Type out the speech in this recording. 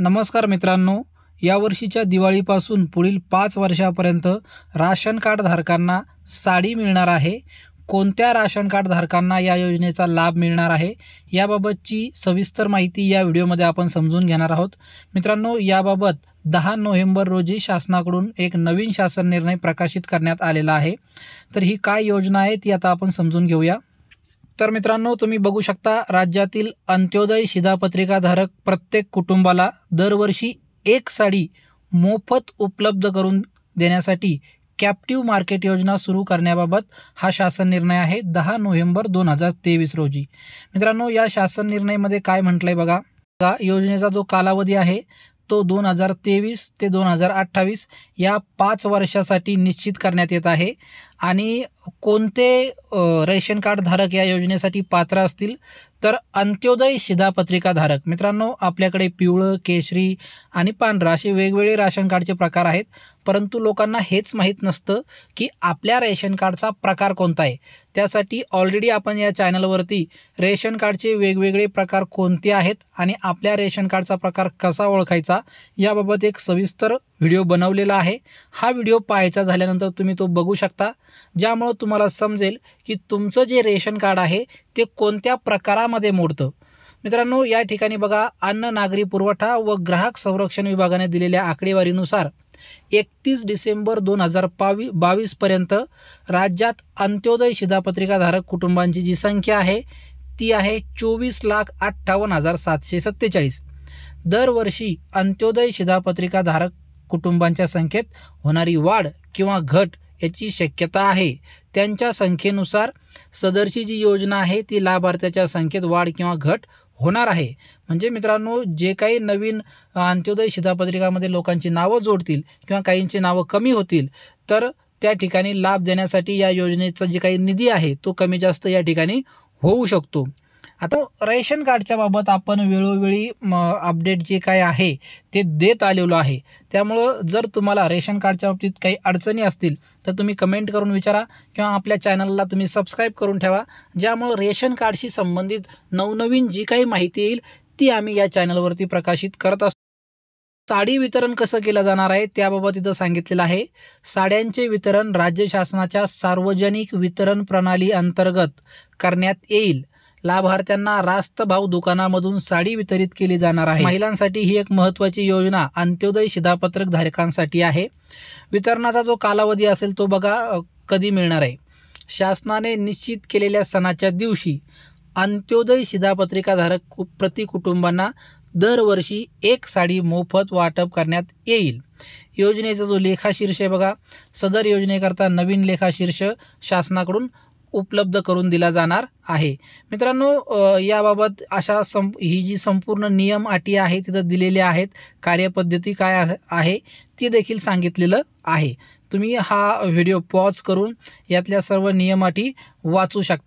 नमस्कार मित्रांनो यावर्षीच्या दिवाळीपासून पुढील पाच वर्षापर्यंत राशन कार्डधारकांना साडी मिळणार आहे कोणत्या राशन कार्डधारकांना या योजनेचा लाभ मिळणार आहे याबाबतची सविस्तर माहिती या व्हिडिओमध्ये आपण समजून घेणार आहोत मित्रांनो याबाबत दहा नोव्हेंबर रोजी शासनाकडून एक नवीन शासन निर्णय प्रकाशित करण्यात आलेला आहे तर ही काय योजना आहे ती आता आपण समजून घेऊया तर मित्रांनो तुम्ही बघू शकता राज्यातील अंत्योदय शिधापत्रिकाधारक प्रत्येक कुटुंबाला दरवर्षी एक साडी मोफत उपलब्ध करून देण्यासाठी कॅप्टिव्ह मार्केट योजना सुरू करण्याबाबत हा शासन निर्णय आहे दहा नोव्हेंबर दोन हजार तेवीस रोजी मित्रांनो या शासन निर्णयमध्ये काय म्हटलं बघा योजनेचा जो कालावधी आहे तो दोन हजार तेवीस ते दोन हजार अठ्ठावीस या पाच वर्षासाठी निश्चित करण्यात येत आहे आणि कोणते रेशन कार्डधारक या योजनेसाठी पात्र असतील तर अंत्योदय शिधापत्रिकाधारक मित्रांनो आपल्याकडे पिवळं केशरी आणि पांढरा असे वेगवेगळे राशन कार्डचे प्रकार आहेत परंतु लोकांना हेच माहीत नसतं की आपल्या रेशन कार्डचा प्रकार कोणता आहे त्यासाठी ऑलरेडी आपण या चॅनलवरती रेशन कार्डचे वेगवेगळे प्रकार कोणते आहेत आणि आपल्या रेशन कार्डचा प्रकार कसा ओळखायचा याबाबत एक सविस्तर व्हिडिओ बनवलेला आहे हा व्हिडिओ पाहायचा झाल्यानंतर तुम्ही तो बघू शकता ज्यामुळं तुम्हाला समजेल की तुमचं जे रेशन कार्ड आहे ते कोणत्या प्रकारामध्ये मोडतं मित्रांनो या ठिकाणी बघा अन्न नागरी पुरवठा व ग्राहक संरक्षण विभागाने दिलेल्या आकडेवारीनुसार एकतीस डिसेंबर दोन हजार बावी बावीसपर्यंत राज्यात अंत्योदय शिधापत्रिकाधारक कुटुंबांची जी संख्या आहे ती आहे चोवीस लाख अठ्ठावन्न हजार सातशे सत्तेचाळीस दरवर्षी अंत्योदय शिधापत्रिकाधारक कुटुंबांच्या संख्येत होणारी वाढ किंवा घट याची शक्यता आहे त्यांच्या संख्येनुसार सदरची जी योजना आहे ती लाभार्थ्याच्या संख्येत वाढ किंवा घट होणार आहे म्हणजे मित्रांनो जे काही नवीन अंत्योदय शिधापत्रिकामध्ये लोकांची नावं जोडतील किंवा काहींची नावं कमी होतील तर त्या ठिकाणी लाभ देण्यासाठी या योजनेचा जे काही निधी आहे तो कमी जास्त या ठिकाणी होऊ शकतो आता रेशन कार्डच्या बाबत आपण वेळोवेळी अपडेट जे काय आहे ते देत आलेलो आहे त्यामुळं जर तुम्हाला रेशन कार्डच्या बाबतीत काही अडचणी असतील तर तुम्ही कमेंट करून विचारा किंवा आपल्या चॅनलला तुम्ही सबस्क्राईब करून ठेवा ज्यामुळं रेशन कार्डशी संबंधित नवनवीन जी काही माहिती येईल ती आम्ही या चॅनलवरती प्रकाशित करत असतो साडी वितरण कसं केलं जाणार आहे त्याबाबत इथं सांगितलेलं आहे साड्यांचे वितरण राज्य शासनाच्या सार्वजनिक वितरण प्रणाली अंतर्गत करण्यात येईल लाभार्थ्यांना रास्त भाव दुकानामधून साडी वितरित केली जाणार आहे महिलांसाठी ही एक महत्वाची योजना अंत्योदय शिधापत्रक धारकांसाठी आहे वितरणाचा जो कालावधी असेल तो बघा कधी मिळणार आहे शासनाने निश्चित केलेल्या सणाच्या दिवशी अंत्योदय शिधापत्रिकाधारक प्रति कुटुंबांना दरवर्षी एक साडी मोफत वाटप करण्यात येईल योजनेचा जो लेखाशीर्ष आहे बघा सदर योजनेकरता नवीन लेखाशीर्ष शासनाकडून उपलब्ध करून दिला जाणार आहे मित्रांनो याबाबत अशा संप ही जी संपूर्ण नियम अटी आहे तिथं दिलेल्या आहेत कार्यपद्धती काय आहे ती देखील सांगितलेलं आहे तुम्ही हा व्हिडिओ पॉज करून यातल्या सर्व नियम अटी वाचू शकता